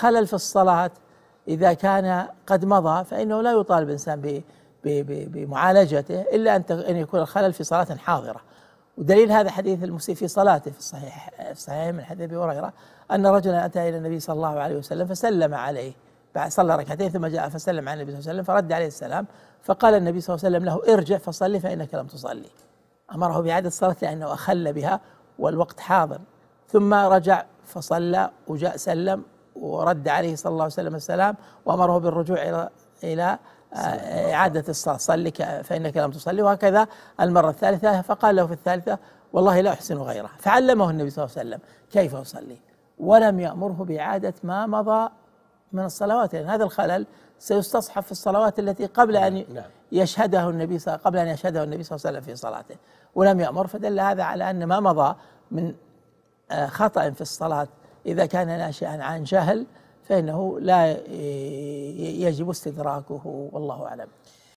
الخلل في الصلاة إذا كان قد مضى فإنه لا يطالب الإنسان بمعالجته إلا أن يكون الخلل في صلاة حاضرة ودليل هذا حديث المسيء في صلاته في الصحيح في الصحيح من حديث ابي هريره ان رجلا اتى الى النبي صلى الله عليه وسلم فسلم عليه بعد صلى ركعتين ثم جاء فسلم على النبي صلى الله عليه وسلم فرد عليه السلام فقال النبي صلى الله عليه وسلم له ارجع فصلي فانك لم تصلي امره باعاده الصلاه لانه اخل بها والوقت حاضر ثم رجع فصلى وجاء سلم ورد عليه صلى الله عليه وسلم السلام وامره بالرجوع الى الى اعاده الصلاه صلي فانك لم تصلي وهكذا المره الثالثه فقال له في الثالثه والله لا احسن غيره فعلمه النبي صلى الله عليه وسلم كيف اصلي ولم يامره باعاده ما مضى من الصلوات لان يعني هذا الخلل سيستصحب في الصلوات التي قبل ان نعم. نعم. يشهده النبي صلى قبل ان يشهده النبي صلى الله عليه وسلم في صلاته ولم يامر فدل هذا على ان ما مضى من آه، خطا في الصلاه إذا كان ناشئا عن جهل فإنه لا يجب استدراكه والله أعلم